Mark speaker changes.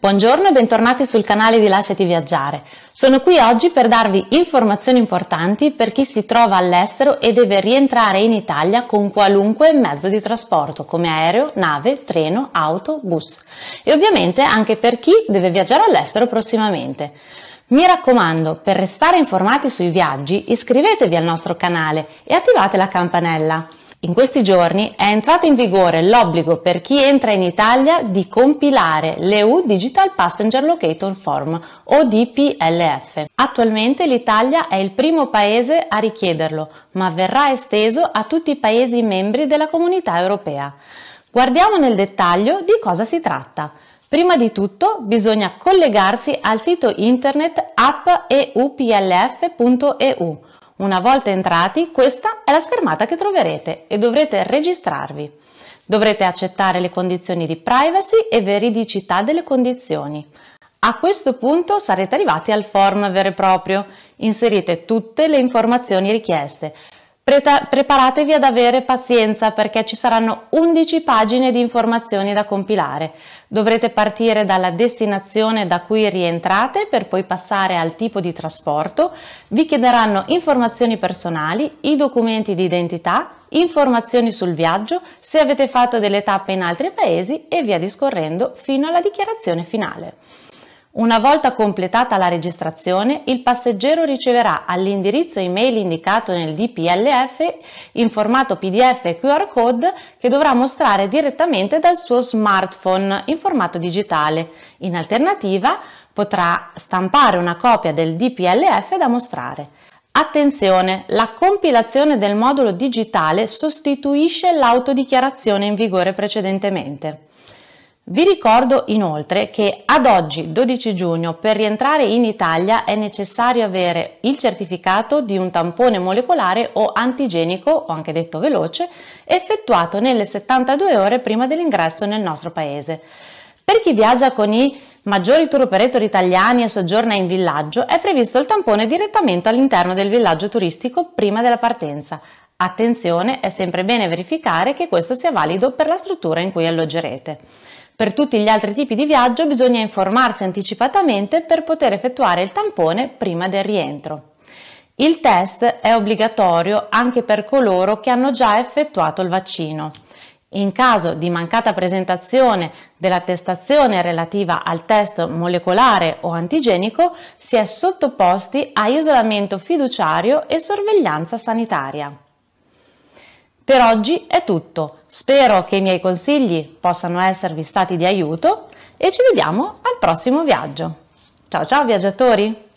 Speaker 1: Buongiorno e bentornati sul canale di Lasciati Viaggiare. Sono qui oggi per darvi informazioni importanti per chi si trova all'estero e deve rientrare in Italia con qualunque mezzo di trasporto come aereo, nave, treno, auto, bus e ovviamente anche per chi deve viaggiare all'estero prossimamente. Mi raccomando, per restare informati sui viaggi iscrivetevi al nostro canale e attivate la campanella. In questi giorni è entrato in vigore l'obbligo per chi entra in Italia di compilare l'EU Digital Passenger Locator Form o DPLF. Attualmente l'Italia è il primo paese a richiederlo, ma verrà esteso a tutti i paesi membri della comunità europea. Guardiamo nel dettaglio di cosa si tratta. Prima di tutto bisogna collegarsi al sito internet appuplf.eu una volta entrati, questa è la schermata che troverete e dovrete registrarvi. Dovrete accettare le condizioni di privacy e veridicità delle condizioni. A questo punto sarete arrivati al form vero e proprio. Inserite tutte le informazioni richieste preparatevi ad avere pazienza perché ci saranno 11 pagine di informazioni da compilare. Dovrete partire dalla destinazione da cui rientrate per poi passare al tipo di trasporto. Vi chiederanno informazioni personali, i documenti di identità, informazioni sul viaggio, se avete fatto delle tappe in altri paesi e via discorrendo fino alla dichiarazione finale. Una volta completata la registrazione, il passeggero riceverà all'indirizzo email indicato nel DPLF in formato PDF e QR code che dovrà mostrare direttamente dal suo smartphone in formato digitale. In alternativa potrà stampare una copia del DPLF da mostrare. Attenzione, la compilazione del modulo digitale sostituisce l'autodichiarazione in vigore precedentemente. Vi ricordo inoltre che ad oggi 12 giugno per rientrare in Italia è necessario avere il certificato di un tampone molecolare o antigenico, o anche detto veloce, effettuato nelle 72 ore prima dell'ingresso nel nostro paese. Per chi viaggia con i maggiori tour operator italiani e soggiorna in villaggio è previsto il tampone direttamente all'interno del villaggio turistico prima della partenza. Attenzione, è sempre bene verificare che questo sia valido per la struttura in cui alloggerete. Per tutti gli altri tipi di viaggio bisogna informarsi anticipatamente per poter effettuare il tampone prima del rientro. Il test è obbligatorio anche per coloro che hanno già effettuato il vaccino. In caso di mancata presentazione dell'attestazione relativa al test molecolare o antigenico, si è sottoposti a isolamento fiduciario e sorveglianza sanitaria. Per oggi è tutto, spero che i miei consigli possano esservi stati di aiuto e ci vediamo al prossimo viaggio. Ciao ciao viaggiatori!